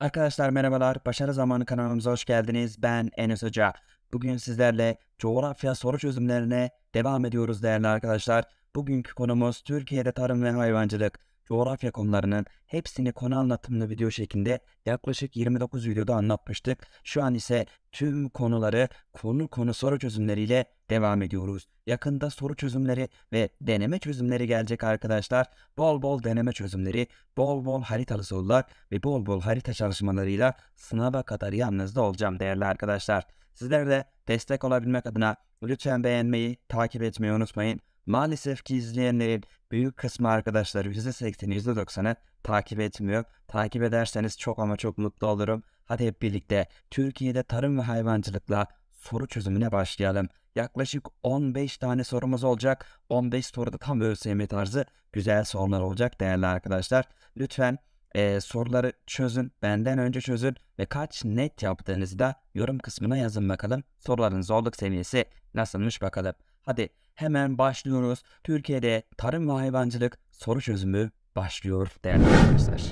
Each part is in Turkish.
Arkadaşlar merhabalar, Başarı Zamanı kanalımıza hoş geldiniz. Ben Enes Hoca. Bugün sizlerle coğrafya soru çözümlerine devam ediyoruz değerli arkadaşlar. Bugünkü konumuz Türkiye'de tarım ve hayvancılık coğrafya konularının hepsini konu anlatımlı video şeklinde yaklaşık 29 videoda anlatmıştık. Şu an ise tüm konuları konu konu soru çözümleriyle devam ediyoruz. Yakında soru çözümleri ve deneme çözümleri gelecek arkadaşlar. Bol bol deneme çözümleri, bol bol haritalı sorular ve bol bol harita çalışmalarıyla sınava kadar yanınızda olacağım değerli arkadaşlar. Sizler de destek olabilmek adına lütfen beğenmeyi, takip etmeyi unutmayın. Maalesef ki izleyenlerin büyük kısmı arkadaşları %80'i %90'ı takip etmiyor. Takip ederseniz çok ama çok mutlu olurum. Hadi hep birlikte Türkiye'de tarım ve hayvancılıkla soru çözümüne başlayalım. Yaklaşık 15 tane sorumuz olacak. 15 soruda tam ÖSYM tarzı güzel sorular olacak değerli arkadaşlar. Lütfen e, soruları çözün, benden önce çözün ve kaç net yaptığınızı da yorum kısmına yazın bakalım. Soruların zorluk seviyesi nasılmış bakalım. Hadi hemen başlıyoruz. Türkiye'de tarım ve hayvancılık soru çözümü başlıyor değerli arkadaşlar.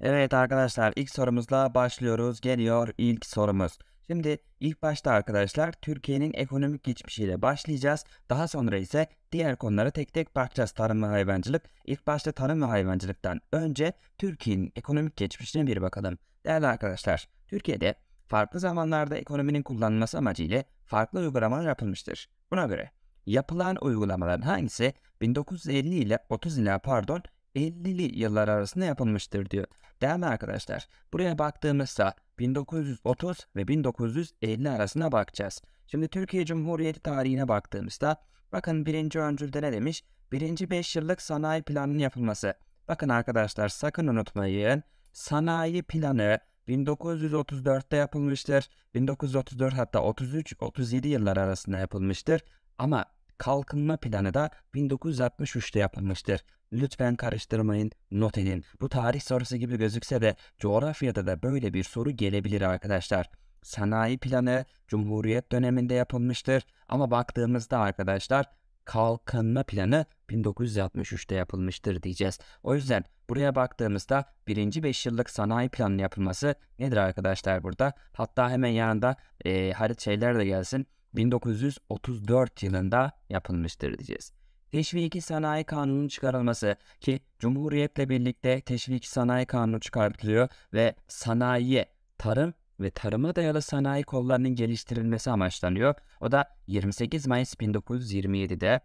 Evet arkadaşlar ilk sorumuzla başlıyoruz. Geliyor ilk sorumuz. Şimdi ilk başta arkadaşlar Türkiye'nin ekonomik geçmişiyle başlayacağız. Daha sonra ise diğer konulara tek tek bakacağız. Tarım ve hayvancılık. İlk başta tarım ve hayvancılıktan önce Türkiye'nin ekonomik geçmişine bir bakalım. Değerli arkadaşlar, Türkiye'de farklı zamanlarda ekonominin kullanılması amacıyla farklı uygulamalar yapılmıştır. Buna göre yapılan uygulamaların hangisi 1950 ile 30 ila pardon 50'li yıllar arasında yapılmıştır diyor. Değerli arkadaşlar buraya baktığımızda 1930 ve 1950 arasına bakacağız. Şimdi Türkiye Cumhuriyeti tarihine baktığımızda bakın birinci öncülde ne demiş? Birinci 5 yıllık sanayi planının yapılması. Bakın arkadaşlar sakın unutmayın sanayi planı 1934'te yapılmıştır. 1934 hatta 33-37 yıllar arasında yapılmıştır. Ama kalkınma planı da 1963'te yapılmıştır. Lütfen karıştırmayın, not edin. Bu tarih sorusu gibi gözükse de coğrafyada da böyle bir soru gelebilir arkadaşlar. Sanayi planı Cumhuriyet döneminde yapılmıştır ama baktığımızda arkadaşlar kalkınma planı 1963'te yapılmıştır diyeceğiz. O yüzden buraya baktığımızda birinci 5 yıllık sanayi planı yapılması nedir arkadaşlar burada? Hatta hemen yanında e, harit şeyler de gelsin. 1934 yılında yapılmıştır diyeceğiz. Teşviki Sanayi Kanunu'nun çıkarılması ki Cumhuriyet'le birlikte Teşviki Sanayi Kanunu çıkartılıyor ve sanayiye, tarım ve tarıma dayalı sanayi kollarının geliştirilmesi amaçlanıyor. O da 28 Mayıs 1927'de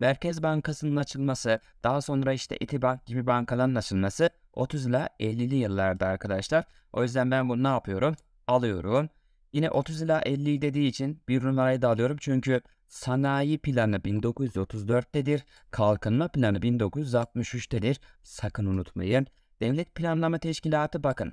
Merkez Bankası'nın açılması, daha sonra işte İtibank gibi bankaların açılması 30 ile 50'li yıllarda arkadaşlar. O yüzden ben bunu ne yapıyorum? Alıyorum. Yine 30 ile 50 dediği için bir numarayı da alıyorum. Çünkü sanayi planı 1934'tedir. Kalkınma planı 1963'tedir. Sakın unutmayın. Devlet Planlama Teşkilatı bakın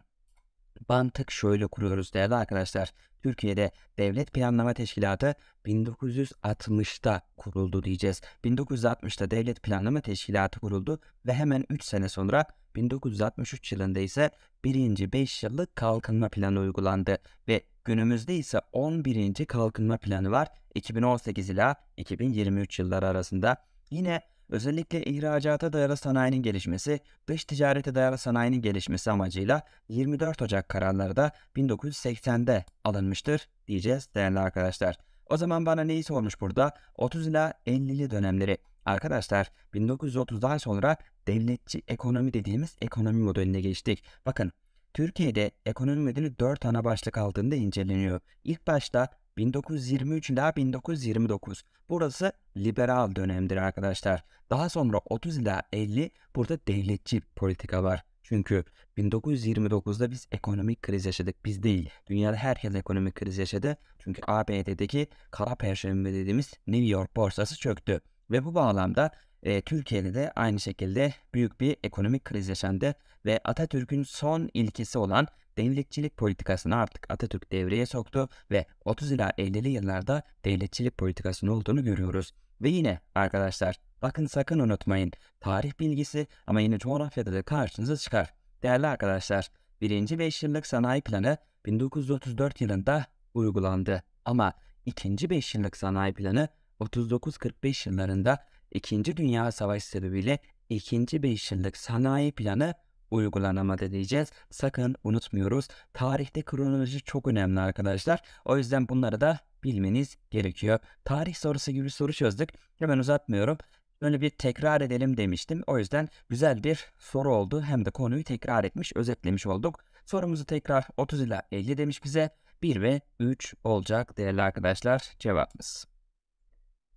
mantık şöyle kuruyoruz değerli arkadaşlar. Türkiye'de Devlet Planlama Teşkilatı 1960'ta kuruldu diyeceğiz. 1960'ta Devlet Planlama Teşkilatı kuruldu ve hemen 3 sene sonra 1963 yılında ise 1. 5 yıllık kalkınma planı uygulandı ve günümüzde ise 11. kalkınma planı var 2018 ila 2023 yılları arasında. Yine Özellikle ihracata dayalı sanayinin gelişmesi, dış ticarete dayalı sanayinin gelişmesi amacıyla 24 Ocak kararları da 1980'de alınmıştır diyeceğiz değerli arkadaşlar. O zaman bana neyi sormuş burada? 30 ila 50'li dönemleri. Arkadaşlar 1930'dan sonra devletçi ekonomi dediğimiz ekonomi modeline geçtik. Bakın Türkiye'de ekonomi modeli 4 ana başlık altında inceleniyor. İlk başta 1923 ila 1929. Burası liberal dönemdir arkadaşlar. Daha sonra 30 ila 50 burada devletçi politika var. Çünkü 1929'da biz ekonomik kriz yaşadık. Biz değil. Dünyada herkes ekonomik kriz yaşadı. Çünkü ABD'deki kara perşembe dediğimiz New York borsası çöktü. Ve bu bağlamda e, Türkiye'de de aynı şekilde büyük bir ekonomik kriz yaşandı ve Atatürk'ün son ilkesi olan devletçilik politikasını artık Atatürk devreye soktu ve 30 ila 50'li yıllarda devletçilik politikasının olduğunu görüyoruz. Ve yine arkadaşlar bakın sakın unutmayın tarih bilgisi ama yine coğrafyada da karşınıza çıkar. Değerli arkadaşlar 1. 5 yıllık sanayi planı 1934 yılında uygulandı ama 2. 5 yıllık sanayi planı 39-45 yıllarında 2. Dünya Savaşı sebebiyle 2. 5 yıllık sanayi planı uygulanamadı diyeceğiz. Sakın unutmuyoruz. Tarihte kronoloji çok önemli arkadaşlar. O yüzden bunları da bilmeniz gerekiyor. Tarih sorusu gibi soru çözdük. Hemen uzatmıyorum. Böyle bir tekrar edelim demiştim. O yüzden güzel bir soru oldu. Hem de konuyu tekrar etmiş, özetlemiş olduk. Sorumuzu tekrar 30 ile 50 demiş bize. 1 ve 3 olacak değerli arkadaşlar cevabımız.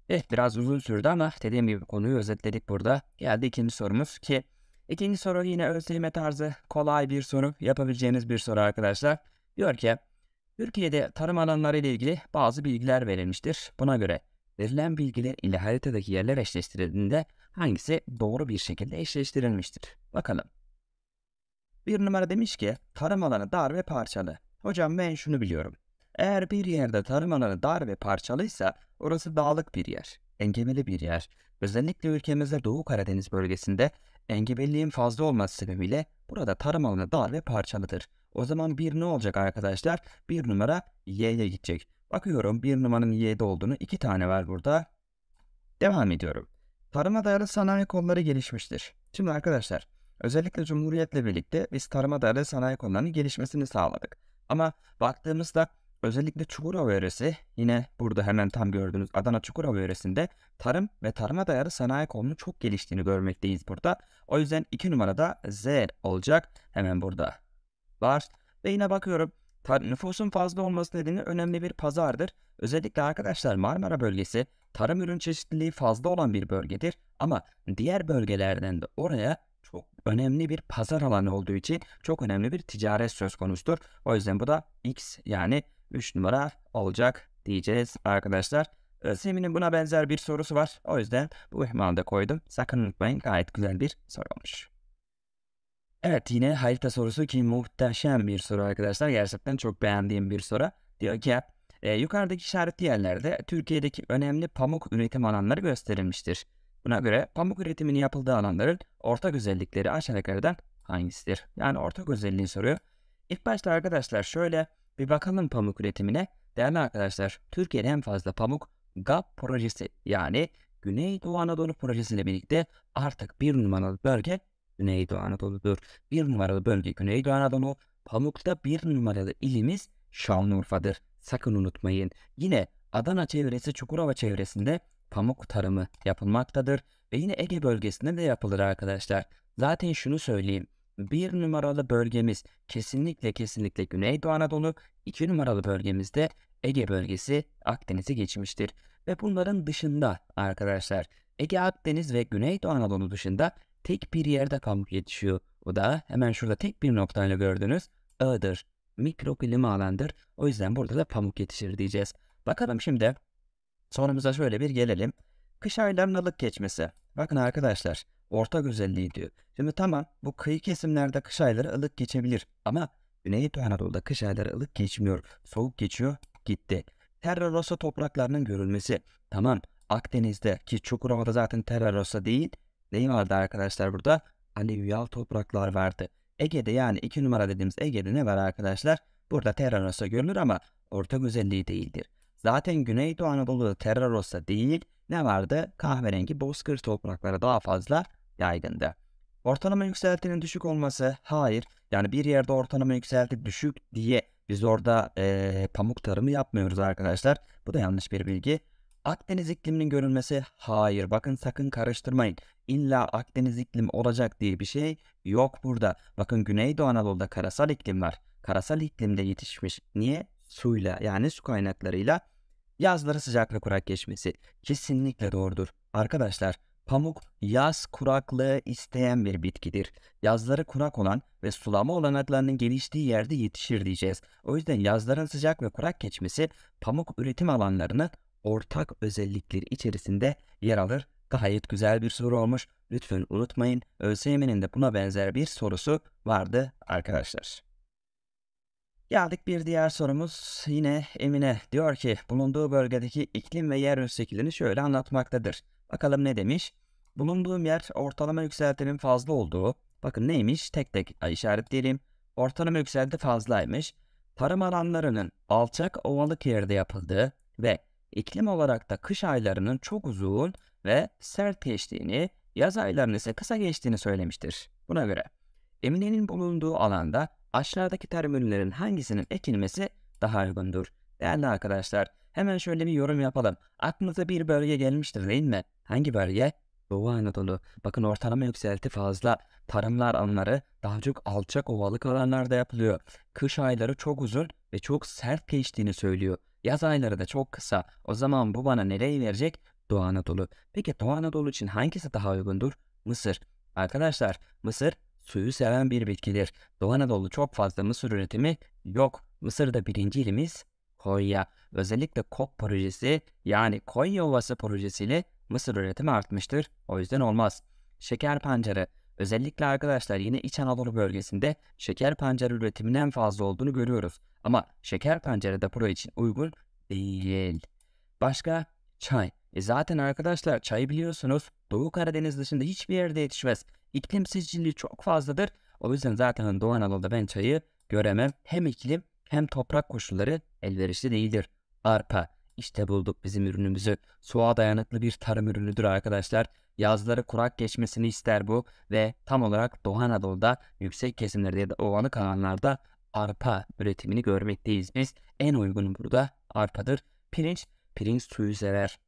Evet eh, biraz uzun sürdü ama dediğim gibi konuyu özetledik burada. Geldi ikinci sorumuz ki İkinci soru yine ÖSYM tarzı kolay bir soru yapabileceğiniz bir soru arkadaşlar. Diyor ki Türkiye'de tarım alanları ile ilgili bazı bilgiler verilmiştir. Buna göre verilen bilgiler ile haritadaki yerler eşleştirildiğinde hangisi doğru bir şekilde eşleştirilmiştir? Bakalım. Bir numara demiş ki tarım alanı dar ve parçalı. Hocam ben şunu biliyorum. Eğer bir yerde tarım alanı dar ve parçalıysa orası dağlık bir yer, engebeli bir yer. Özellikle ülkemizde Doğu Karadeniz bölgesinde Engebelliğin fazla olması sebebiyle burada tarım alanı dar ve parçalıdır. O zaman bir ne olacak arkadaşlar? Bir numara y'ye gidecek. Bakıyorum bir numaranın y'de olduğunu 2 tane var burada. Devam ediyorum. Tarıma dayalı sanayi kolları gelişmiştir. Şimdi arkadaşlar özellikle Cumhuriyet'le birlikte biz tarıma dayalı sanayi kollarının gelişmesini sağladık. Ama baktığımızda Özellikle Çukurova yöresi yine burada hemen tam gördüğünüz Adana Çukurova yöresinde tarım ve tarıma dayalı sanayi konunun çok geliştiğini görmekteyiz burada. O yüzden 2 numarada Z olacak hemen burada var. Ve yine bakıyorum nüfusun fazla olması nedeni önemli bir pazardır. Özellikle arkadaşlar Marmara bölgesi tarım ürün çeşitliliği fazla olan bir bölgedir ama diğer bölgelerden de oraya çok önemli bir pazar alanı olduğu için çok önemli bir ticaret söz konusudur. O yüzden bu da X yani 3 numara olacak diyeceğiz arkadaşlar. Ee, Semin'in buna benzer bir sorusu var. O yüzden bu ihmali de koydum. Sakın unutmayın gayet güzel bir soru olmuş. Evet yine harita sorusu ki muhteşem bir soru arkadaşlar. Gerçekten çok beğendiğim bir soru. Diyor ki e, yukarıdaki işaretli yerlerde Türkiye'deki önemli pamuk üretim alanları gösterilmiştir. Buna göre pamuk üretiminin yapıldığı alanların ortak özellikleri aşağıdakilerden hangisidir? Yani ortak özelliğini soruyor. İlk başta arkadaşlar şöyle bir bakalım pamuk üretimine. Değerli arkadaşlar, Türkiye'de en fazla pamuk GAP projesi yani Güneydoğu Anadolu projesiyle birlikte artık bir numaralı bölge Güneydoğu Anadolu'dur. Bir numaralı bölge Güneydoğu Anadolu, pamukta bir numaralı ilimiz Şanlıurfa'dır. Sakın unutmayın. Yine Adana çevresi Çukurova çevresinde pamuk tarımı yapılmaktadır ve yine Ege bölgesinde de yapılır arkadaşlar. Zaten şunu söyleyeyim. Bir numaralı bölgemiz kesinlikle kesinlikle Güneydoğu Anadolu, İki numaralı bölgemizde Ege bölgesi Akdeniz'i geçmiştir. Ve bunların dışında arkadaşlar Ege Akdeniz ve Güneydoğu Anadolu dışında tek bir yerde pamuk yetişiyor. O da hemen şurada tek bir noktayla gördüğünüz Iğdır. Mikroiklim alandır. O yüzden burada da pamuk yetişir diyeceğiz. Bakalım şimdi sorumuza şöyle bir gelelim. Kış aylarının alık geçmesi. Bakın arkadaşlar ortak özelliği diyor. Şimdi tamam bu kıyı kesimlerde kış ayları ılık geçebilir ama Güney Anadolu'da kış ayları ılık geçmiyor. Soğuk geçiyor gitti. Terra Rossa topraklarının görülmesi. Tamam Akdeniz'de ki Çukurova'da zaten Terra Rossa değil. Ne vardı arkadaşlar burada? Alüvyal topraklar vardı. Ege'de yani iki numara dediğimiz Ege'de ne var arkadaşlar? Burada Terra Rossa görülür ama ortak özelliği değildir. Zaten Güneydoğu Anadolu'da Terra Rossa değil ne vardı? Kahverengi bozkır toprakları daha fazla yaygındı. Ortalama yükseltinin düşük olması hayır. Yani bir yerde ortalama yükselti düşük diye biz orada e, pamuk tarımı yapmıyoruz arkadaşlar. Bu da yanlış bir bilgi. Akdeniz ikliminin görülmesi hayır. Bakın sakın karıştırmayın. İlla Akdeniz iklim olacak diye bir şey yok burada. Bakın Güneydoğu Anadolu'da karasal iklim var. Karasal iklimde yetişmiş. Niye? Suyla yani su kaynaklarıyla yazları sıcakla kurak geçmesi kesinlikle doğrudur. Arkadaşlar Pamuk yaz kuraklığı isteyen bir bitkidir. Yazları kurak olan ve sulama olanaklarının geliştiği yerde yetişir diyeceğiz. O yüzden yazların sıcak ve kurak geçmesi pamuk üretim alanlarını ortak özellikleri içerisinde yer alır. Gayet güzel bir soru olmuş. Lütfen unutmayın ÖSYM'nin de buna benzer bir sorusu vardı arkadaşlar. Geldik bir diğer sorumuz yine Emine diyor ki bulunduğu bölgedeki iklim ve yer üstü şöyle anlatmaktadır. Bakalım ne demiş? Bulunduğum yer ortalama yükseltinin fazla olduğu. Bakın neymiş? Tek tek işaretleyelim. Ortalama yükselti fazlaymış. Tarım alanlarının alçak ovalık yerde yapıldığı ve iklim olarak da kış aylarının çok uzun ve sert geçtiğini, yaz aylarının ise kısa geçtiğini söylemiştir. Buna göre Emine'nin bulunduğu alanda aşağıdaki tarım ürünlerin hangisinin ekilmesi daha uygundur? Değerli arkadaşlar, hemen şöyle bir yorum yapalım. Aklınıza bir bölge gelmiştir değil mi? Hangi bölge? Doğu Anadolu. Bakın ortalama yükselti fazla. Tarımlar anları daha çok alçak ovalık alanlarda yapılıyor. Kış ayları çok uzun ve çok sert geçtiğini söylüyor. Yaz ayları da çok kısa. O zaman bu bana nereyi verecek? Doğu Anadolu. Peki Doğu Anadolu için hangisi daha uygundur? Mısır. Arkadaşlar Mısır suyu seven bir bitkidir. Doğu Anadolu çok fazla mısır üretimi yok. Mısır'da birinci ilimiz Konya. Özellikle KOP projesi yani Konya Ovası projesiyle Mısır üretimi artmıştır. O yüzden olmaz. Şeker pancarı. Özellikle arkadaşlar yine İç Anadolu bölgesinde şeker pancarı üretiminin en fazla olduğunu görüyoruz. Ama şeker pancarı da pro için uygun değil. Başka çay. E zaten arkadaşlar çay biliyorsunuz Doğu Karadeniz dışında hiçbir yerde yetişmez. İklim seçiciliği çok fazladır. O yüzden zaten Doğu Anadolu'da ben çayı göremem. Hem iklim hem toprak koşulları elverişli değildir. Arpa. İşte bulduk bizim ürünümüzü. Suğa dayanıklı bir tarım ürünüdür arkadaşlar. Yazları kurak geçmesini ister bu ve tam olarak Doğu Anadolu'da yüksek kesimlerde ya da ovanık alanlarda arpa üretimini görmekteyiz. Biz en uygun burada arpadır. Pirinç, pirinç suyu sever.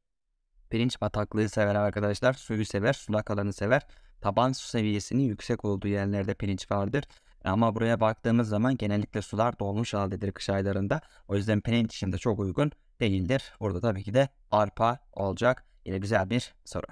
Pirinç bataklığı sever arkadaşlar. Suyu sever, sulak alanı sever. Taban su seviyesinin yüksek olduğu yerlerde pirinç vardır. Ama buraya baktığımız zaman genellikle sular dolmuş haldedir kış aylarında. O yüzden pirinç için de çok uygun değildir. Orada tabii ki de arpa olacak. Yine güzel bir soru.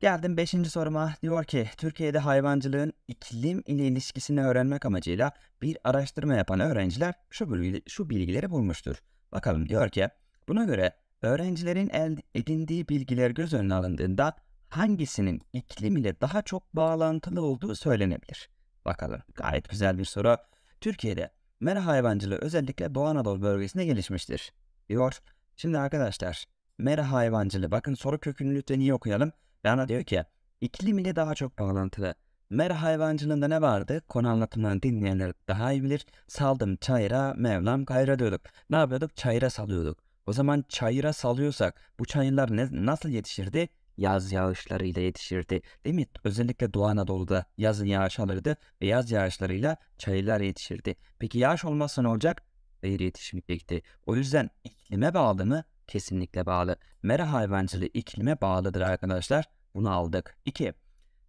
Geldim 5. soruma. Diyor ki Türkiye'de hayvancılığın iklim ile ilişkisini öğrenmek amacıyla bir araştırma yapan öğrenciler şu, bilgi, şu bilgileri bulmuştur. Bakalım diyor ki buna göre öğrencilerin elde edindiği bilgiler göz önüne alındığında hangisinin iklim ile daha çok bağlantılı olduğu söylenebilir? Bakalım gayet güzel bir soru. Türkiye'de Mera hayvancılığı özellikle Doğu Anadolu bölgesinde gelişmiştir, diyor. Şimdi arkadaşlar, mera hayvancılığı, bakın soru kökünü lütfen iyi okuyalım. Rana diyor ki, iklim ile daha çok bağlantılı. Mera hayvancılığında ne vardı? Konu anlatımlarını dinleyenler daha iyi bilir. Saldım çayıra, Mevlam kayra diyorduk. Ne yapıyorduk? Çayıra salıyorduk. O zaman çayıra salıyorsak bu çayırlar ne, nasıl yetişirdi? yaz yağışlarıyla yetişirdi. Değil mi? Özellikle Doğu Anadolu'da yazın yağış alırdı ve yaz yağışlarıyla çayırlar yetişirdi. Peki yağış olmazsa ne olacak? Hayır yetişmeyecekti. O yüzden iklime bağlı mı? Kesinlikle bağlı. Mera hayvancılığı iklime bağlıdır arkadaşlar. Bunu aldık. 2.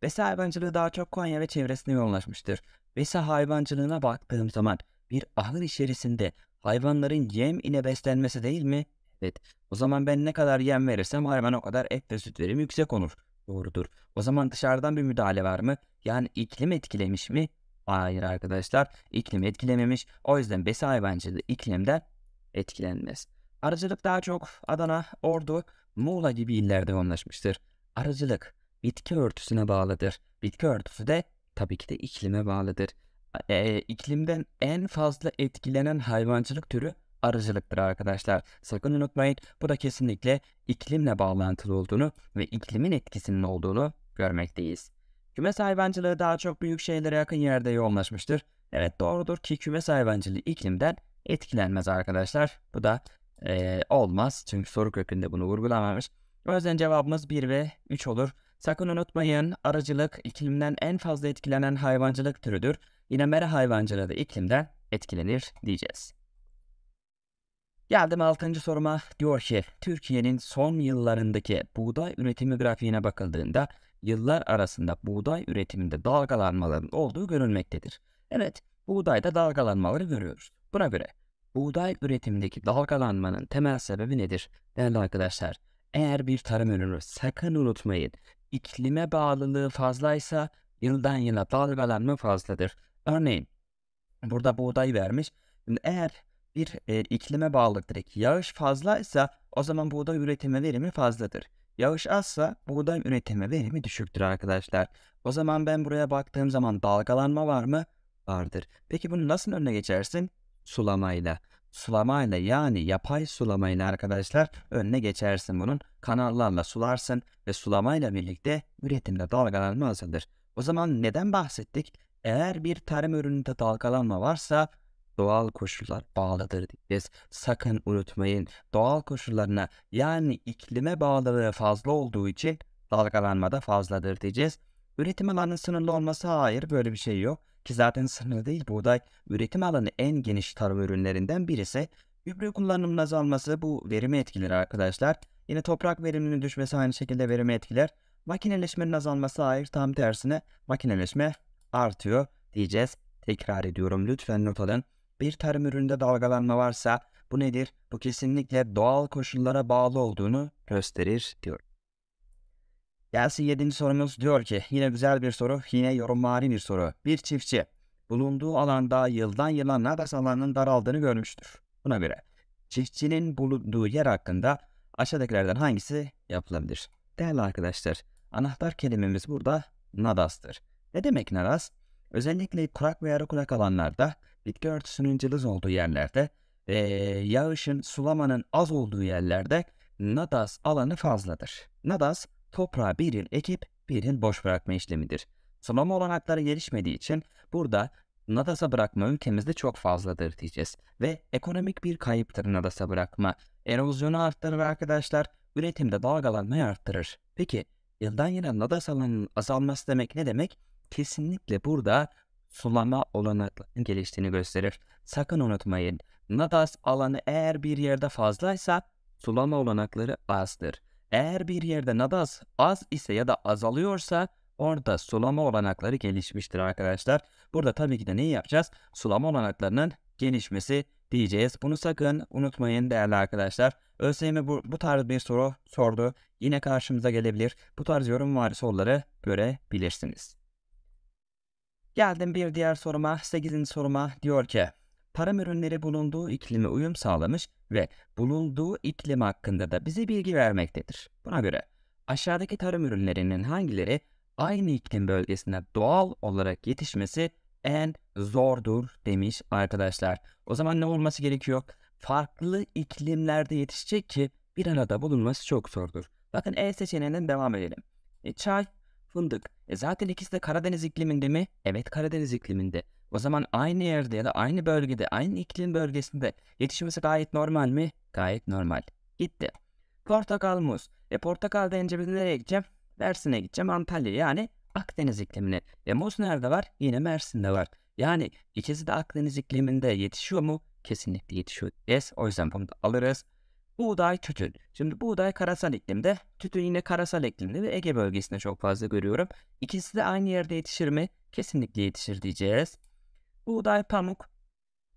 Besa hayvancılığı daha çok Konya ve çevresine yoğunlaşmıştır. Besa hayvancılığına baktığım zaman bir ahır içerisinde hayvanların yem ile beslenmesi değil mi? Evet, O zaman ben ne kadar yem verirsem hayvan o kadar et ve süt verim yüksek olur. Doğrudur. O zaman dışarıdan bir müdahale var mı? Yani iklim etkilemiş mi? Hayır arkadaşlar. İklim etkilememiş. O yüzden besi hayvancılığı iklimden etkilenmez. Arıcılık daha çok Adana, Ordu, Muğla gibi illerde yoğunlaşmıştır. Arıcılık bitki örtüsüne bağlıdır. Bitki örtüsü de tabii ki de iklime bağlıdır. E, iklimden en fazla etkilenen hayvancılık türü Aracılıktır arkadaşlar. Sakın unutmayın bu da kesinlikle iklimle bağlantılı olduğunu ve iklimin etkisinin olduğunu görmekteyiz. Kümes hayvancılığı daha çok büyük şehirlere yakın yerde yoğunlaşmıştır. Evet doğrudur ki kümes hayvancılığı iklimden etkilenmez arkadaşlar. Bu da e, olmaz çünkü soru kökünde bunu vurgulamamış. O yüzden cevabımız 1 ve 3 olur. Sakın unutmayın aracılık iklimden en fazla etkilenen hayvancılık türüdür. Yine mera hayvancılığı da iklimden etkilenir diyeceğiz. Geldim 6. soruma. Diyor ki Türkiye'nin son yıllarındaki buğday üretimi grafiğine bakıldığında yıllar arasında buğday üretiminde dalgalanmaların olduğu görülmektedir. Evet, buğdayda dalgalanmaları görüyoruz. Buna göre buğday üretimindeki dalgalanmanın temel sebebi nedir? Değerli arkadaşlar, eğer bir tarım ürünü sakın unutmayın. iklime bağlılığı fazlaysa yıldan yıla dalgalanma fazladır. Örneğin burada buğday vermiş. Eğer bir e, iklime bağlı direkt. Yağış fazlaysa o zaman buğday üretimi verimi fazladır. Yağış azsa buğday üretimi verimi düşüktür arkadaşlar. O zaman ben buraya baktığım zaman dalgalanma var mı? Vardır. Peki bunu nasıl önüne geçersin? Sulamayla. Sulamayla yani yapay sulamayla arkadaşlar önüne geçersin bunun. Kanallarla sularsın ve sulamayla birlikte üretimde dalgalanma azalır. O zaman neden bahsettik? Eğer bir tarım ürününde dalgalanma varsa doğal koşullar bağlıdır diyeceğiz. Sakın unutmayın doğal koşullarına yani iklime bağlılığı fazla olduğu için dalgalanmada fazladır diyeceğiz. Üretim alanının sınırlı olması hayır böyle bir şey yok. Ki zaten sınırlı değil buğday üretim alanı en geniş tarım ürünlerinden birisi. Gübre kullanımının azalması bu verimi etkiler arkadaşlar. Yine toprak veriminin düşmesi aynı şekilde verimi etkiler. Makineleşmenin azalması hayır tam tersine makineleşme artıyor diyeceğiz. Tekrar ediyorum lütfen not alın bir tarım üründe dalgalanma varsa bu nedir? Bu kesinlikle doğal koşullara bağlı olduğunu gösterir diyor. Gelsin 7. sorumuz diyor ki yine güzel bir soru, yine yorumvari bir soru. Bir çiftçi bulunduğu alanda yıldan yıla nadas alanın daraldığını görmüştür. Buna göre çiftçinin bulunduğu yer hakkında aşağıdakilerden hangisi yapılabilir? Değerli arkadaşlar, anahtar kelimemiz burada nadastır. Ne demek nadas? Özellikle kurak veya yarı kurak alanlarda bitki örtüsünün cılız olduğu yerlerde, e, yağışın, sulamanın az olduğu yerlerde nadas alanı fazladır. Nadas, toprağı bir yıl ekip bir yıl boş bırakma işlemidir. Sulama olanakları gelişmediği için burada Nadas'a bırakma ülkemizde çok fazladır diyeceğiz. Ve ekonomik bir kayıptır Nadas'a bırakma. Erozyonu arttırır arkadaşlar, üretimde dalgalanmayı arttırır. Peki yıldan yıla Nadas alanının azalması demek ne demek? Kesinlikle burada sulama olanaklarının geliştiğini gösterir. Sakın unutmayın, nadas alanı eğer bir yerde fazlaysa sulama olanakları azdır. Eğer bir yerde nadas az ise ya da azalıyorsa orada sulama olanakları gelişmiştir arkadaşlar. Burada tabii ki de neyi yapacağız? Sulama olanaklarının gelişmesi diyeceğiz. Bunu sakın unutmayın değerli arkadaşlar. ÖSYM bu, bu tarz bir soru sordu. Yine karşımıza gelebilir. Bu tarz yorum var soruları görebilirsiniz. Geldim bir diğer soruma 8. soruma diyor ki Param ürünleri bulunduğu iklime uyum sağlamış ve bulunduğu iklim hakkında da bize bilgi vermektedir. Buna göre aşağıdaki tarım ürünlerinin hangileri aynı iklim bölgesinde doğal olarak yetişmesi en zordur demiş arkadaşlar. O zaman ne olması gerekiyor? Farklı iklimlerde yetişecek ki bir arada bulunması çok zordur. Bakın E seçeneğinden devam edelim. E, çay fındık. E zaten ikisi de Karadeniz ikliminde mi? Evet Karadeniz ikliminde. O zaman aynı yerde ya da aynı bölgede, aynı iklim bölgesinde yetişmesi gayet normal mi? Gayet normal. Gitti. Portakal muz. E portakal deyince biz nereye gideceğim? Mersin'e gideceğim. Antalya yani Akdeniz iklimine. E muz nerede var? Yine Mersin'de var. Yani ikisi de Akdeniz ikliminde yetişiyor mu? Kesinlikle yetişiyor. Yes, o yüzden bunu da alırız. Buğday tütün. Şimdi buğday karasal iklimde, tütün yine karasal iklimde ve Ege bölgesinde çok fazla görüyorum. İkisi de aynı yerde yetişir mi? Kesinlikle yetişir diyeceğiz. Buğday pamuk.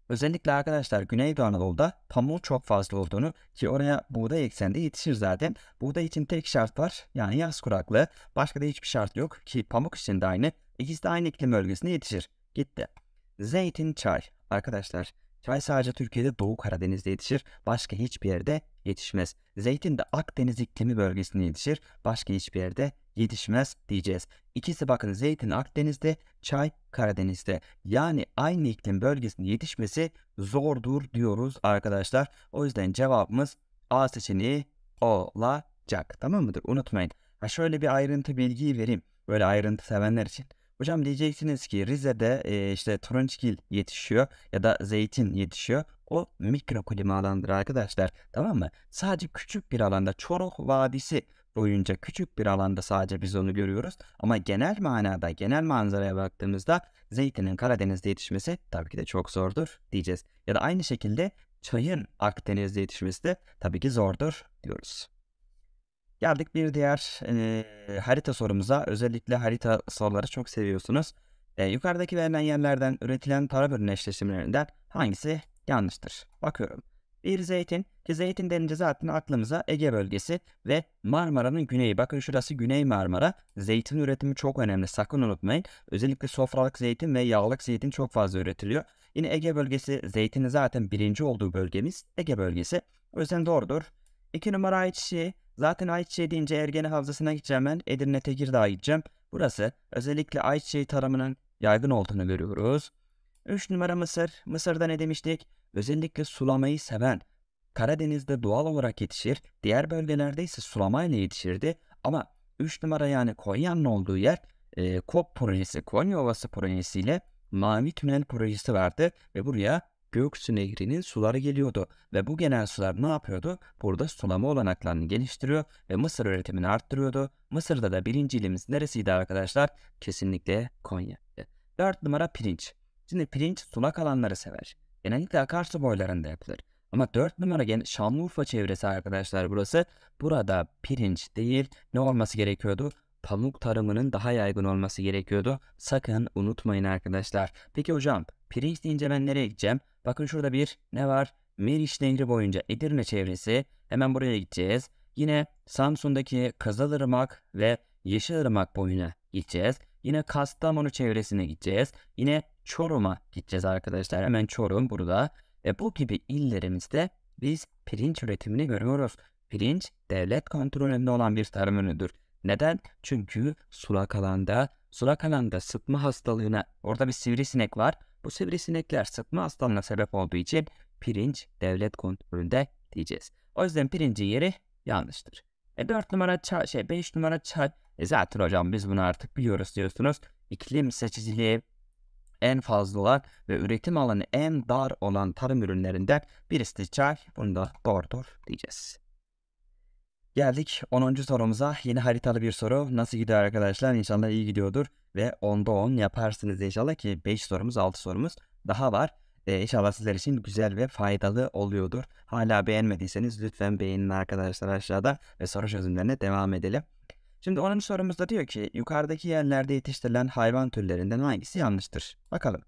Özellikle arkadaşlar Güneydoğu Anadolu'da pamuğun çok fazla olduğunu ki oraya buğday eksende yetişir zaten. Buğday için tek şart var yani yaz kuraklığı. Başka da hiçbir şart yok ki pamuk için de aynı. İkisi de aynı iklim bölgesinde yetişir. Gitti. Zeytin çay. Arkadaşlar Çay sadece Türkiye'de Doğu Karadeniz'de yetişir, başka hiçbir yerde yetişmez. Zeytin de Akdeniz iklimi bölgesinde yetişir, başka hiçbir yerde yetişmez diyeceğiz. İkisi bakın zeytin Akdeniz'de, çay Karadeniz'de. Yani aynı iklim bölgesinde yetişmesi zordur diyoruz arkadaşlar. O yüzden cevabımız A seçeneği olacak. Tamam mıdır? Unutmayın. Ha şöyle bir ayrıntı bilgiyi vereyim. Böyle ayrıntı sevenler için. Hocam diyeceksiniz ki Rize'de e, işte turunçgil yetişiyor ya da zeytin yetişiyor. O mikro klima alandır arkadaşlar. Tamam mı? Sadece küçük bir alanda Çoruh Vadisi boyunca küçük bir alanda sadece biz onu görüyoruz. Ama genel manada, genel manzaraya baktığımızda zeytinin Karadeniz'de yetişmesi tabii ki de çok zordur diyeceğiz. Ya da aynı şekilde çayın Akdeniz'de yetişmesi de tabii ki zordur diyoruz. Geldik bir diğer e, harita sorumuza. Özellikle harita soruları çok seviyorsunuz. E, yukarıdaki verilen yerlerden üretilen tarım ürün eşleşimlerinden hangisi yanlıştır? Bakıyorum. Bir zeytin. Ki zeytin denince zaten aklımıza Ege bölgesi ve Marmara'nın güneyi. Bakın şurası Güney Marmara. Zeytin üretimi çok önemli. Sakın unutmayın. Özellikle sofralık zeytin ve yağlık zeytin çok fazla üretiliyor. Yine Ege bölgesi zeytinin zaten birinci olduğu bölgemiz Ege bölgesi. O yüzden doğrudur. İki numara ayçiçeği. Zaten Ayçiçeği deyince Ergene Havzası'na gideceğim ben. Edirne Tekirdağ'a gideceğim. Burası özellikle Ayçiçeği tarımının yaygın olduğunu görüyoruz. 3 numara Mısır. Mısır'da ne demiştik? Özellikle sulamayı seven. Karadeniz'de doğal olarak yetişir. Diğer bölgelerde ise sulamayla yetişirdi. Ama 3 numara yani Konya'nın olduğu yer e, KOP projesi, Konya Ovası projesiyle Mavi Tünel projesi vardı ve buraya Göksu Nehri'nin suları geliyordu ve bu gelen sular ne yapıyordu? Burada sulama olanaklarını geliştiriyor ve mısır üretimini arttırıyordu. Mısır'da da birinci ilimiz neresiydi arkadaşlar? Kesinlikle Konya. Dört numara pirinç. Şimdi pirinç sulak alanları sever. Genellikle akarsu boylarında yapılır. Ama dört numara gen Şanlıurfa çevresi arkadaşlar burası. Burada pirinç değil ne olması gerekiyordu? pamuk tarımının daha yaygın olması gerekiyordu. Sakın unutmayın arkadaşlar. Peki hocam pirinç deyince ben nereye gideceğim? Bakın şurada bir ne var? Meriç Nehri boyunca Edirne çevresi. Hemen buraya gideceğiz. Yine Samsun'daki Kızılırmak ve Yeşilırmak boyuna gideceğiz. Yine Kastamonu çevresine gideceğiz. Yine Çorum'a gideceğiz arkadaşlar. Hemen Çorum burada. Ve bu gibi illerimizde biz pirinç üretimini görüyoruz. Pirinç devlet kontrolünde olan bir tarım ürünüdür. Neden? Çünkü sulak alanda, sulak alanda sıtma hastalığına, orada bir sivrisinek var. Bu sivrisinekler sıtma hastalığına sebep olduğu için pirinç devlet kontrolünde diyeceğiz. O yüzden pirincin yeri yanlıştır. E 4 numara çay, şey 5 numara çay. E zaten hocam biz bunu artık biliyoruz diyorsunuz. İklim seçiciliği en fazla olan ve üretim alanı en dar olan tarım ürünlerinden birisi çay. Bunu da doğrudur diyeceğiz. Geldik 10. sorumuza. Yeni haritalı bir soru. Nasıl gidiyor arkadaşlar? İnşallah iyi gidiyordur. Ve 10'da 10 yaparsınız inşallah ki 5 sorumuz 6 sorumuz daha var. Ee, inşallah sizler için güzel ve faydalı oluyordur. Hala beğenmediyseniz lütfen beğenin arkadaşlar aşağıda ve soru çözümlerine devam edelim. Şimdi 10. sorumuzda diyor ki yukarıdaki yerlerde yetiştirilen hayvan türlerinden hangisi yanlıştır? Bakalım.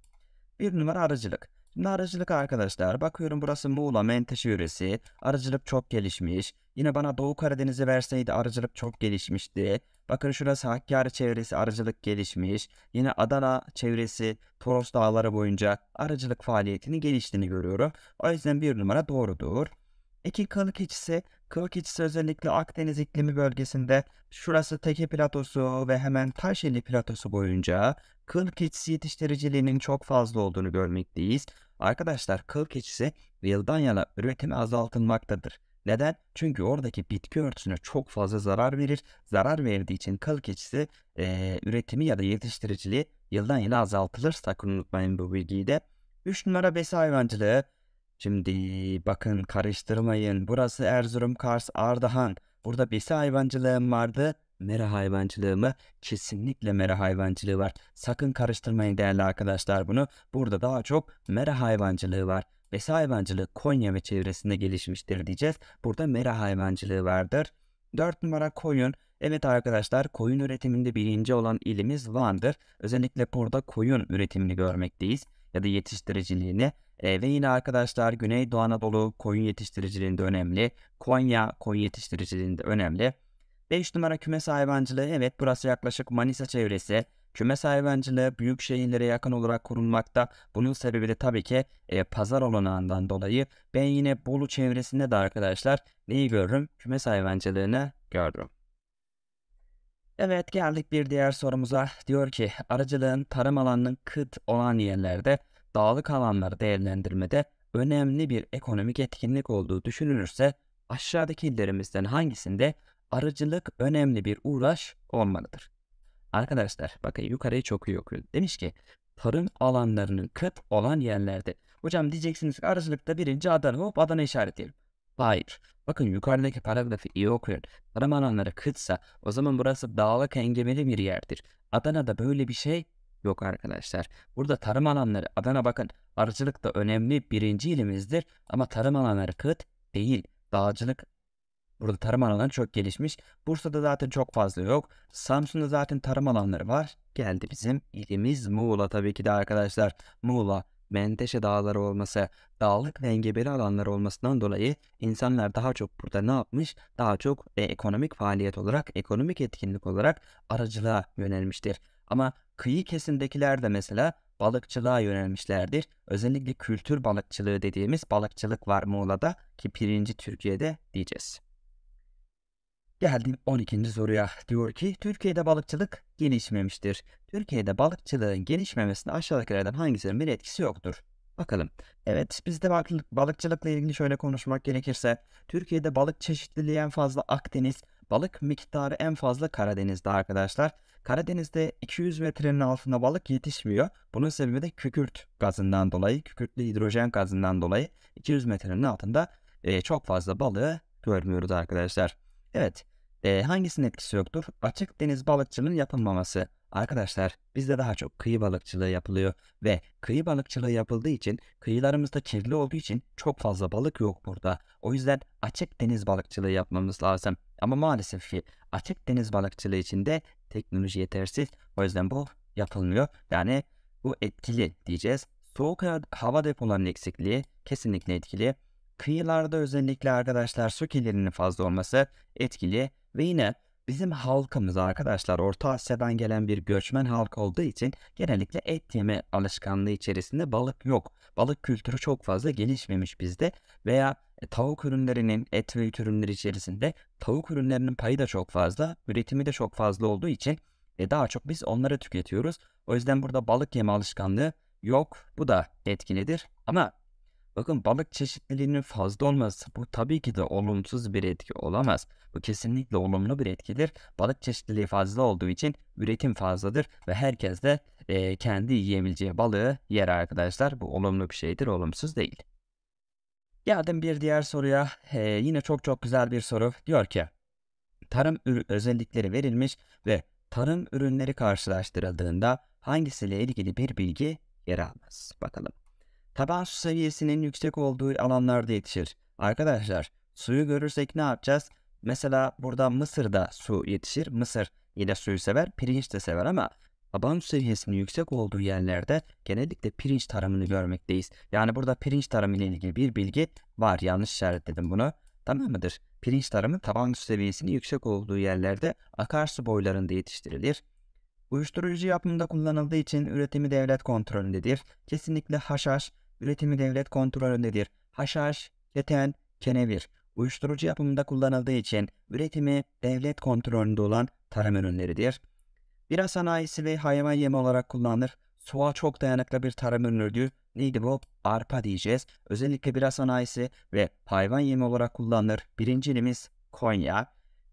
Bir numara arıcılık. Şimdi arıcılık arkadaşlar bakıyorum burası Muğla Menteşe yöresi. Arıcılık çok gelişmiş. Yine bana Doğu Karadeniz'i verseydi arıcılık çok gelişmişti. Bakın şurası Hakkari çevresi arıcılık gelişmiş. Yine Adana çevresi Toros Dağları boyunca arıcılık faaliyetini geliştiğini görüyorum. O yüzden bir numara doğrudur. İki kılık keçisi. Kılık keçisi özellikle Akdeniz iklimi bölgesinde şurası Teke platosu ve hemen Taşeli platosu boyunca kılık keçisi yetiştiriciliğinin çok fazla olduğunu görmekteyiz. Arkadaşlar kıl keçisi yıldan yana üretimi azaltılmaktadır. Neden? Çünkü oradaki bitki örtüsüne çok fazla zarar verir. Zarar verdiği için kıl keçisi e, üretimi ya da yetiştiriciliği yıldan yıla azaltılır. Sakın unutmayın bu bilgiyi de. 3 numara besi hayvancılığı. Şimdi bakın karıştırmayın. Burası Erzurum, Kars, Ardahan. Burada besi hayvancılığım vardı mera hayvancılığı mı? Kesinlikle mera hayvancılığı var. Sakın karıştırmayın değerli arkadaşlar bunu. Burada daha çok mera hayvancılığı var. Besi hayvancılığı Konya ve çevresinde gelişmiştir diyeceğiz. Burada mera hayvancılığı vardır. 4 numara koyun. Evet arkadaşlar koyun üretiminde birinci olan ilimiz Van'dır. Özellikle burada koyun üretimini görmekteyiz ya da yetiştiriciliğini. E, ve yine arkadaşlar Güneydoğu Anadolu koyun yetiştiriciliğinde önemli. Konya koyun yetiştiriciliğinde önemli. 5 numara kümes hayvancılığı evet burası yaklaşık Manisa çevresi. Kümes hayvancılığı büyük şehirlere yakın olarak kurulmakta. Bunun sebebi de tabii ki e, pazar olanağından dolayı. Ben yine Bolu çevresinde de arkadaşlar neyi görürüm? Kümes hayvancılığını gördüm. Evet geldik bir diğer sorumuza. Diyor ki arıcılığın tarım alanının kıt olan yerlerde dağlık alanları değerlendirmede önemli bir ekonomik etkinlik olduğu düşünülürse aşağıdaki illerimizden hangisinde arıcılık önemli bir uğraş olmalıdır. Arkadaşlar bakın yukarıyı çok iyi okuyor. Demiş ki tarım alanlarının kıt olan yerlerde. Hocam diyeceksiniz ki arıcılıkta birinci Adana hop Adana işaretleyelim. Hayır. Bakın yukarıdaki paragrafı iyi okuyun. Tarım alanları kıtsa o zaman burası dağlık engebeli bir yerdir. Adana'da böyle bir şey yok arkadaşlar. Burada tarım alanları Adana bakın arıcılıkta önemli birinci ilimizdir ama tarım alanları kıt değil. Dağcılık Burada tarım alanları çok gelişmiş. Bursa'da zaten çok fazla yok. Samsun'da zaten tarım alanları var. Geldi bizim ilimiz Muğla tabii ki de arkadaşlar. Muğla Menteşe dağları olması, dağlık ve engebeli alanları olmasından dolayı insanlar daha çok burada ne yapmış? Daha çok e, ekonomik faaliyet olarak, ekonomik etkinlik olarak aracılığa yönelmiştir. Ama kıyı kesimdekiler de mesela balıkçılığa yönelmişlerdir. Özellikle kültür balıkçılığı dediğimiz balıkçılık var Muğla'da ki pirinci Türkiye'de diyeceğiz. Geldim 12. soruya. Diyor ki Türkiye'de balıkçılık gelişmemiştir. Türkiye'de balıkçılığın gelişmemesinde aşağıdakilerden hangisinin bir etkisi yoktur? Bakalım. Evet bizde balıkçılıkla ilgili şöyle konuşmak gerekirse Türkiye'de balık çeşitliliği en fazla Akdeniz, balık miktarı en fazla Karadeniz'de arkadaşlar. Karadeniz'de 200 metrenin altında balık yetişmiyor. Bunun sebebi de kükürt gazından dolayı, kükürtlü hidrojen gazından dolayı 200 metrenin altında e, çok fazla balığı görmüyoruz arkadaşlar. Evet e, hangisinin etkisi yoktur? Açık deniz balıkçılığının yapılmaması. Arkadaşlar bizde daha çok kıyı balıkçılığı yapılıyor ve kıyı balıkçılığı yapıldığı için kıyılarımızda kirli olduğu için çok fazla balık yok burada. O yüzden açık deniz balıkçılığı yapmamız lazım. Ama maalesef ki açık deniz balıkçılığı için de teknoloji yetersiz. O yüzden bu yapılmıyor. Yani bu etkili diyeceğiz. Soğuk hava depolarının eksikliği kesinlikle etkili. Kıyılarda özellikle arkadaşlar su kirliliğinin fazla olması etkili ve yine bizim halkımız arkadaşlar Orta Asya'dan gelen bir göçmen halk olduğu için genellikle et yeme alışkanlığı içerisinde balık yok. Balık kültürü çok fazla gelişmemiş bizde veya e, tavuk ürünlerinin et ve et ürünleri içerisinde tavuk ürünlerinin payı da çok fazla, üretimi de çok fazla olduğu için e, daha çok biz onları tüketiyoruz. O yüzden burada balık yeme alışkanlığı yok. Bu da etkilidir. Ama Bakın balık çeşitliliğinin fazla olması bu tabii ki de olumsuz bir etki olamaz. Bu kesinlikle olumlu bir etkidir. Balık çeşitliliği fazla olduğu için üretim fazladır ve herkes de e, kendi yiyebileceği balığı yer arkadaşlar. Bu olumlu bir şeydir, olumsuz değil. Geldim bir diğer soruya. E, yine çok çok güzel bir soru. Diyor ki tarım özellikleri verilmiş ve tarım ürünleri karşılaştırıldığında hangisiyle ilgili bir bilgi yer almaz? Bakalım. Taban su seviyesinin yüksek olduğu alanlarda yetişir. Arkadaşlar suyu görürsek ne yapacağız? Mesela burada Mısır'da su yetişir. Mısır yine suyu sever, pirinç de sever ama taban su seviyesinin yüksek olduğu yerlerde genellikle pirinç tarımını görmekteyiz. Yani burada pirinç tarımı ile ilgili bir bilgi var. Yanlış işaretledim bunu. Tamam mıdır? Pirinç tarımı taban su seviyesinin yüksek olduğu yerlerde akarsu boylarında yetiştirilir. Uyuşturucu yapımında kullanıldığı için üretimi devlet kontrolündedir. Kesinlikle haşhaş Üretimi devlet kontrolündedir. Haşhaş, keten, kenevir. Uyuşturucu yapımında kullanıldığı için üretimi devlet kontrolünde olan tarım ürünleridir. Bira sanayisi ve hayvan yemi olarak kullanılır. Soğa çok dayanıklı bir tarım ürünüdür. Neydi bu? Arpa diyeceğiz. Özellikle bira sanayisi ve hayvan yemi olarak kullanılır. Birinci Konya.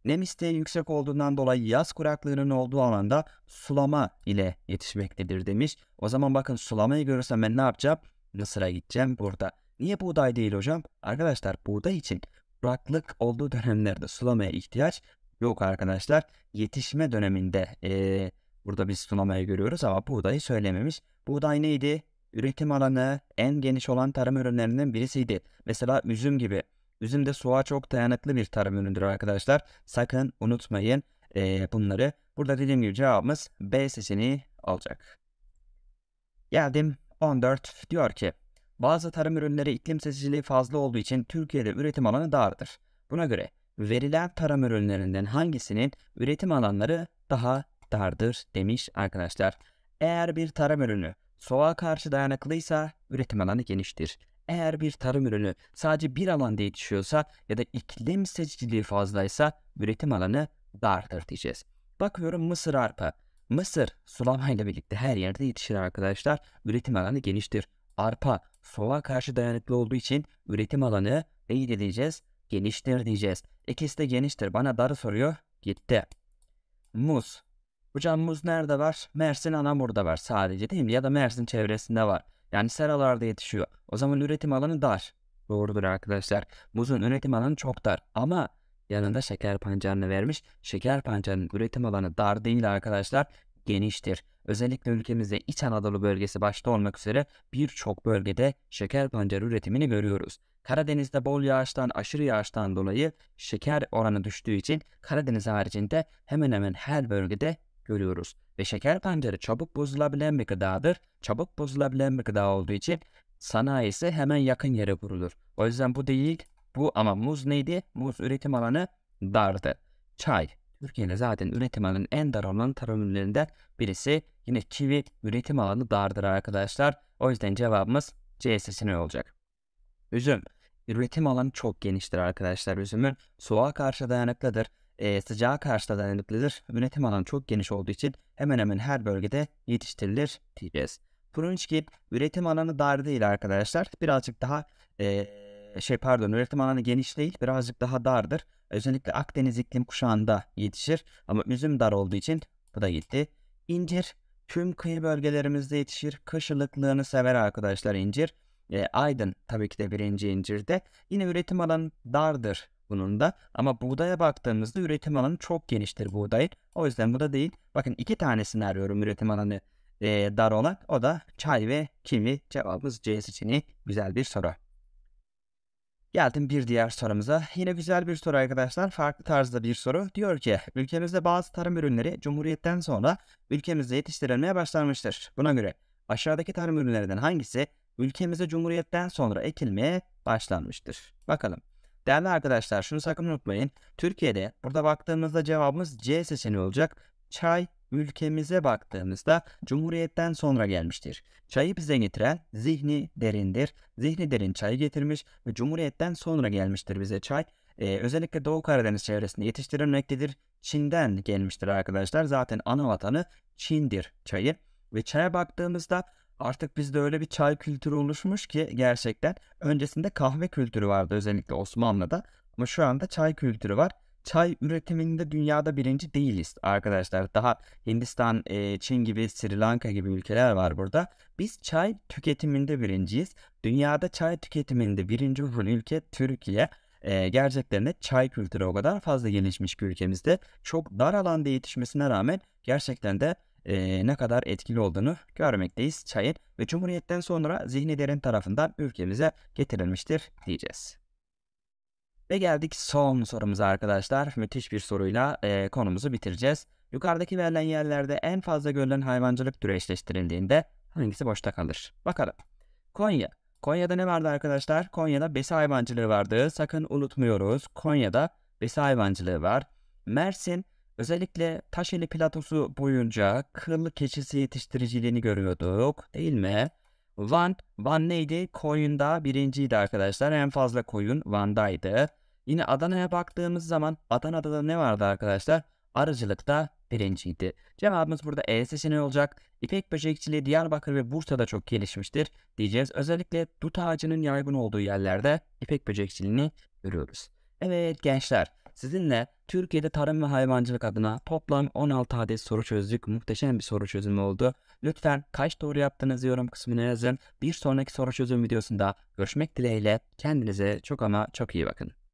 Nem isteği yüksek olduğundan dolayı yaz kuraklığının olduğu alanda sulama ile yetişmektedir demiş. O zaman bakın sulamayı görürsem ben ne yapacağım? Mısır'a gideceğim burada. Niye buğday değil hocam? Arkadaşlar buğday için kuraklık olduğu dönemlerde sulamaya ihtiyaç yok arkadaşlar. Yetişme döneminde e, burada biz sulamaya görüyoruz ama buğdayı söylememiş. Buğday neydi? Üretim alanı en geniş olan tarım ürünlerinden birisiydi. Mesela üzüm gibi. Üzüm de suğa çok dayanıklı bir tarım ürünüdür arkadaşlar. Sakın unutmayın e, bunları. Burada dediğim gibi cevabımız B seçeneği olacak. Geldim 14 diyor ki bazı tarım ürünleri iklim seçiciliği fazla olduğu için Türkiye'de üretim alanı dardır. Buna göre verilen tarım ürünlerinden hangisinin üretim alanları daha dardır demiş arkadaşlar. Eğer bir tarım ürünü soğuğa karşı dayanıklıysa üretim alanı geniştir. Eğer bir tarım ürünü sadece bir alanda yetişiyorsa ya da iklim seçiciliği fazlaysa üretim alanı dardır diyeceğiz. Bakıyorum mısır arpa. Mısır sulamayla birlikte her yerde yetişir arkadaşlar. Üretim alanı geniştir. Arpa soğuğa karşı dayanıklı olduğu için üretim alanı neyi diyeceğiz? Geniştir diyeceğiz. İkisi de geniştir. Bana darı soruyor. Gitti. Muz. Hocam muz nerede var? Mersin Anamur'da var sadece değil mi? Ya da Mersin çevresinde var. Yani seralarda yetişiyor. O zaman üretim alanı dar. Doğrudur arkadaşlar. Muzun üretim alanı çok dar. Ama yanında şeker pancarını vermiş. Şeker pancarının üretim alanı dar değil arkadaşlar geniştir. Özellikle ülkemizde İç Anadolu bölgesi başta olmak üzere birçok bölgede şeker pancarı üretimini görüyoruz. Karadeniz'de bol yağıştan, aşırı yağıştan dolayı şeker oranı düştüğü için Karadeniz haricinde hemen hemen her bölgede görüyoruz. Ve şeker pancarı çabuk bozulabilen bir gıdadır. Çabuk bozulabilen bir gıda olduğu için sanayisi hemen yakın yere kurulur. O yüzden bu değil bu ama muz neydi? Muz üretim alanı dardı. Çay. Türkiye'de zaten üretim alanının en dar olan tarım ürünlerinden birisi. Yine kivi üretim alanı dardır arkadaşlar. O yüzden cevabımız C seçeneği olacak. Üzüm. Üretim alanı çok geniştir arkadaşlar üzümün. Soğuğa karşı dayanıklıdır. E, sıcağa karşı dayanıklıdır. Üretim alanı çok geniş olduğu için hemen hemen her bölgede yetiştirilir diyeceğiz. Prunçgil üretim alanı dar değil arkadaşlar. Birazcık daha e, ee, şey pardon üretim alanı geniş değil birazcık daha dardır. Özellikle Akdeniz iklim kuşağında yetişir ama üzüm dar olduğu için bu da gitti. İncir tüm kıyı bölgelerimizde yetişir. Kış sever arkadaşlar incir. E, Aydın tabii ki de birinci incirde. Yine üretim alanı dardır bunun da. Ama buğdaya baktığımızda üretim alanı çok geniştir buğdayın. O yüzden bu da değil. Bakın iki tanesini arıyorum üretim alanı e, dar olan. O da çay ve kivi. Cevabımız C seçeneği. Güzel bir soru. Geldim bir diğer sorumuza. Yine güzel bir soru arkadaşlar. Farklı tarzda bir soru. Diyor ki ülkemizde bazı tarım ürünleri Cumhuriyet'ten sonra ülkemizde yetiştirilmeye başlanmıştır. Buna göre aşağıdaki tarım ürünlerinden hangisi ülkemizde Cumhuriyet'ten sonra ekilmeye başlanmıştır? Bakalım. Değerli arkadaşlar şunu sakın unutmayın. Türkiye'de burada baktığımızda cevabımız C seçeneği olacak. Çay ülkemize baktığımızda Cumhuriyet'ten sonra gelmiştir. Çayı bize getiren zihni derindir. Zihni derin çayı getirmiş ve Cumhuriyet'ten sonra gelmiştir bize çay. Ee, özellikle Doğu Karadeniz çevresinde yetiştirilmektedir. Çin'den gelmiştir arkadaşlar. Zaten ana vatanı Çin'dir çayı. Ve çaya baktığımızda artık bizde öyle bir çay kültürü oluşmuş ki gerçekten öncesinde kahve kültürü vardı özellikle Osmanlı'da. Ama şu anda çay kültürü var çay üretiminde dünyada birinci değiliz arkadaşlar. Daha Hindistan, Çin gibi, Sri Lanka gibi ülkeler var burada. Biz çay tüketiminde birinciyiz. Dünyada çay tüketiminde birinci olan ülke Türkiye. E, gerçekten de çay kültürü o kadar fazla gelişmiş ki ülkemizde. Çok dar alanda yetişmesine rağmen gerçekten de e, ne kadar etkili olduğunu görmekteyiz çayın. Ve Cumhuriyet'ten sonra Zihni Derin tarafından ülkemize getirilmiştir diyeceğiz. Ve geldik son sorumuza arkadaşlar. Müthiş bir soruyla e, konumuzu bitireceğiz. Yukarıdaki verilen yerlerde en fazla görülen hayvancılık türü eşleştirildiğinde hangisi boşta kalır? Bakalım. Konya. Konya'da ne vardı arkadaşlar? Konya'da besi hayvancılığı vardı. Sakın unutmuyoruz. Konya'da besi hayvancılığı var. Mersin özellikle Taşeli platosu boyunca kırlı keçisi yetiştiriciliğini görüyorduk değil mi? Van, Van neydi? Koyun'da birinciydi arkadaşlar. En fazla koyun Van'daydı. Yine Adana'ya baktığımız zaman Adana'da da ne vardı arkadaşlar? Arıcılıkta birinciydi. Cevabımız burada E seçeneği olacak. İpek böcekçiliği Diyarbakır ve Bursa'da çok gelişmiştir diyeceğiz. Özellikle dut ağacının yaygın olduğu yerlerde ipek böcekçiliğini görüyoruz. Evet gençler sizinle Türkiye'de tarım ve hayvancılık adına toplam 16 adet soru çözdük. Muhteşem bir soru çözümü oldu. Lütfen kaç doğru yaptınız yorum kısmına yazın. Bir sonraki soru çözüm videosunda görüşmek dileğiyle kendinize çok ama çok iyi bakın.